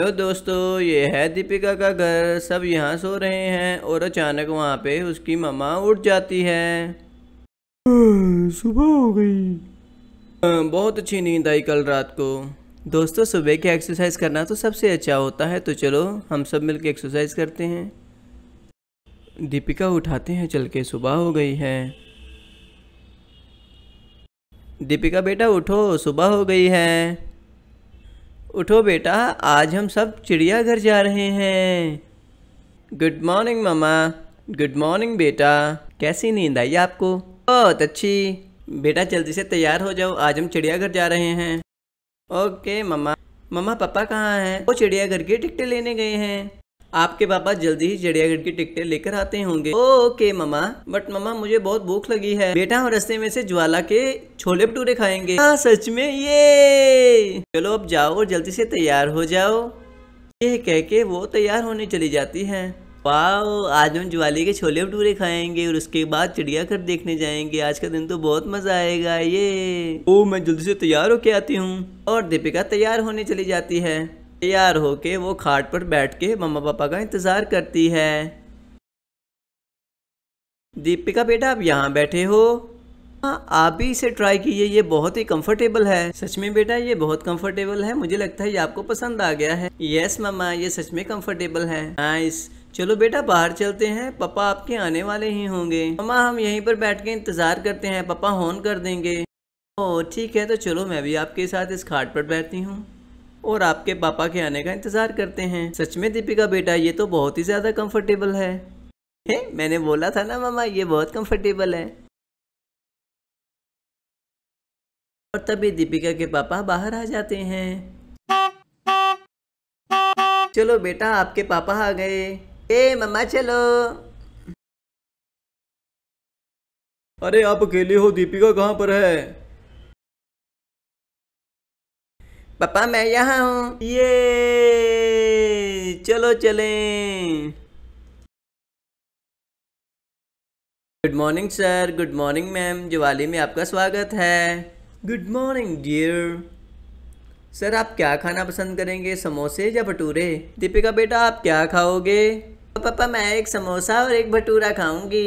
hello तो दोस्तों ये है दीपिका का घर सब यहाँ सो रहे हैं और अचानक वहाँ पे उसकी मामा उठ जाती है सुबह हो गई बहुत अच्छी नींद आई कल रात को दोस्तों सुबह की एक्सरसाइज करना तो सबसे अच्छा होता है तो चलो हम सब मिलके एक्सरसाइज करते हैं दीपिका उठाते हैं चल के सुबह हो गई है दीपिका बेटा उठो सुबह हो गई है उठो बेटा आज हम सब चिड़ियाघर जा रहे हैं गुड मॉर्निंग मामा गुड मॉर्निंग बेटा कैसी नींद आई आपको बहुत अच्छी बेटा जल्दी से तैयार हो जाओ आज हम चिड़ियाघर जा रहे हैं ओके मामा मामा पापा कहाँ हैं वो चिड़ियाघर की टिकटें लेने गए हैं आपके पापा जल्दी ही चिड़ियाघर की टिकटें लेकर आते होंगे ओके ममा बट ममा मुझे बहुत भूख लगी है बेटा हम रस्ते में से ज्वाला के छोले भटूरे खाएंगे हाँ सच में ये चलो अब जाओ और जल्दी से तैयार हो जाओ ये कह के वो तैयार होने चली जाती है वाह आज हम ज्वाली के छोले भटूरे खाएंगे और उसके बाद चिड़ियाघर देखने जाएंगे आज का दिन तो बहुत मजा आएगा ये ओ मैं जल्दी से तैयार होके आती हूँ और दीपिका तैयार होने चली जाती है तैयार होके वो खाट पर बैठ के मम्मा पापा का इंतज़ार करती है दीपिका बेटा आप यहाँ बैठे हो हाँ आप भी इसे ट्राई कीजिए ये बहुत ही कंफर्टेबल है सच में बेटा ये बहुत कंफर्टेबल है मुझे लगता है ये आपको पसंद आ गया है यस मम्मा ये सच में कंफर्टेबल है नाइस चलो बेटा बाहर चलते हैं पापा आपके आने वाले ही होंगे मम्मा हम यहीं पर बैठ के इंतज़ार करते हैं पापा होन कर देंगे ओ ठीक है तो चलो मैं भी आपके साथ इस खाट पर बैठती हूँ और आपके पापा के आने का इंतजार करते हैं सच में दीपिका बेटा ये तो बहुत ही ज्यादा कंफर्टेबल है हे मैंने बोला था ना मामा ये बहुत कंफर्टेबल है और तभी दीपिका के पापा बाहर आ जाते हैं चलो बेटा आपके पापा आ गए ए मम्मा चलो अरे आप अकेले हो दीपिका कहाँ पर है पापा मैं यहाँ हूँ ये चलो चलें good morning sir good morning ma'am Diwali में आपका स्वागत है गुड मॉर्निंग डियर सर आप क्या खाना पसंद करेंगे समोसे या भटूरे दीपिका बेटा आप क्या खाओगे पापा मैं एक समोसा और एक भटूरा खाऊंगी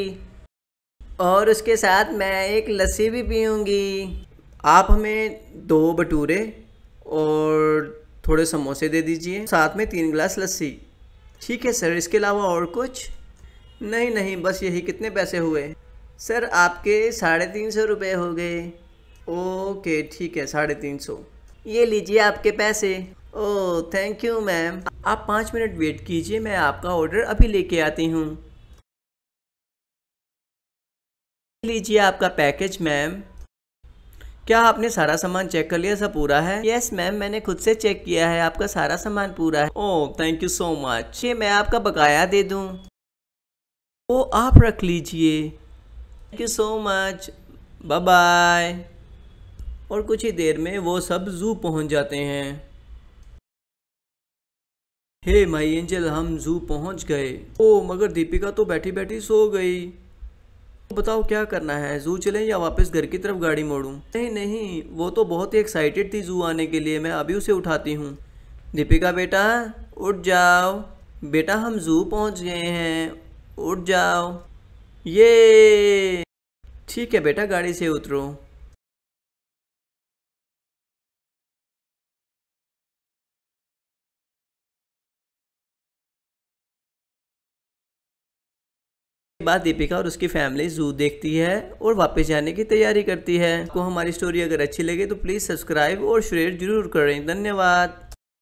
और उसके साथ मैं एक लस्सी भी पीऊँगी आप हमें दो भटूरे और थोड़े समोसे दे दीजिए साथ में तीन गिलास लस्सी ठीक है सर इसके अलावा और कुछ नहीं नहीं बस यही कितने पैसे हुए सर आपके साढ़े तीन सौ रुपये हो गए ओके ठीक है साढ़े तीन सौ ये लीजिए आपके पैसे ओ थैंक यू मैम आप पाँच मिनट वेट कीजिए मैं आपका ऑर्डर अभी लेके आती हूँ लीजिए आपका पैकेज मैम क्या आपने सारा सामान चेक कर लिया सब पूरा है यस मैम मैंने खुद से चेक किया है आपका सारा सामान पूरा है ओ थैंक यू सो मच ये मैं आपका बकाया दे दूँ ओ आप रख लीजिए thank you so much bye bye और कुछ ही देर में वो सब जू पहुंच जाते हैं हे माई एंजल हम जू पहुंच गए ओ oh, मगर दीपिका तो बैठी बैठी सो गई तो बताओ क्या करना है जू चलें या वापस घर की तरफ गाड़ी मोड़ू नहीं नहीं वो तो बहुत ही एक्साइटेड थी जू आने के लिए मैं अभी उसे उठाती हूँ दीपिका बेटा उठ जाओ बेटा हम जू पहुँच गए हैं उठ जाओ ये ठीक है बेटा गाड़ी से उतरो बाद दीपिका और उसकी फैमिली जू देखती है और वापस जाने की तैयारी करती है को हमारी स्टोरी अगर अच्छी लगे तो प्लीज़ सब्सक्राइब और शेयर जरूर करें धन्यवाद